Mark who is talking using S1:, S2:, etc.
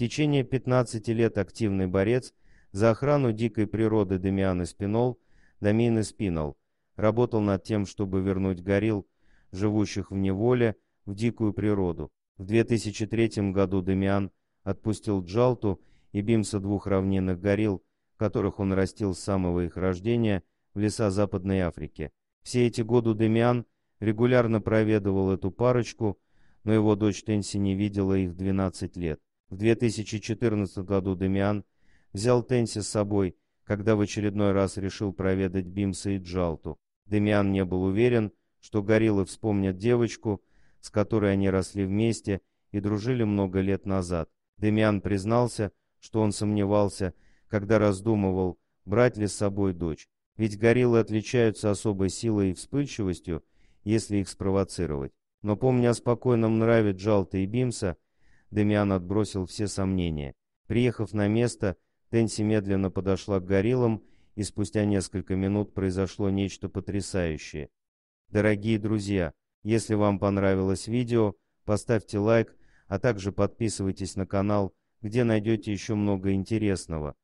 S1: течение 15 лет активный борец за охрану дикой природы Демиан Эспинол, Домин Эспинол, работал над тем, чтобы вернуть горилл, живущих в неволе, в дикую природу. В 2003 году Демиан отпустил Джалту и бимса двух равнинных горилл, которых он растил с самого их рождения, в леса Западной Африки. Все эти годы Демиан регулярно проведывал эту парочку, но его дочь Тенси не видела их 12 лет. В 2014 году Демиан взял Тенси с собой, когда в очередной раз решил проведать Бимса и Джалту. Демиан не был уверен, что гориллы вспомнят девочку, с которой они росли вместе и дружили много лет назад. Демиан признался, что он сомневался, когда раздумывал, брать ли с собой дочь. Ведь гориллы отличаются особой силой и вспыльчивостью, если их спровоцировать. Но помня о спокойном нраве Джалта и Бимса, Демиан отбросил все сомнения. Приехав на место, Тенси медленно подошла к гориллам, и спустя несколько минут произошло нечто потрясающее. Дорогие друзья, если вам понравилось видео, поставьте лайк, а также подписывайтесь на канал, где найдете еще много интересного.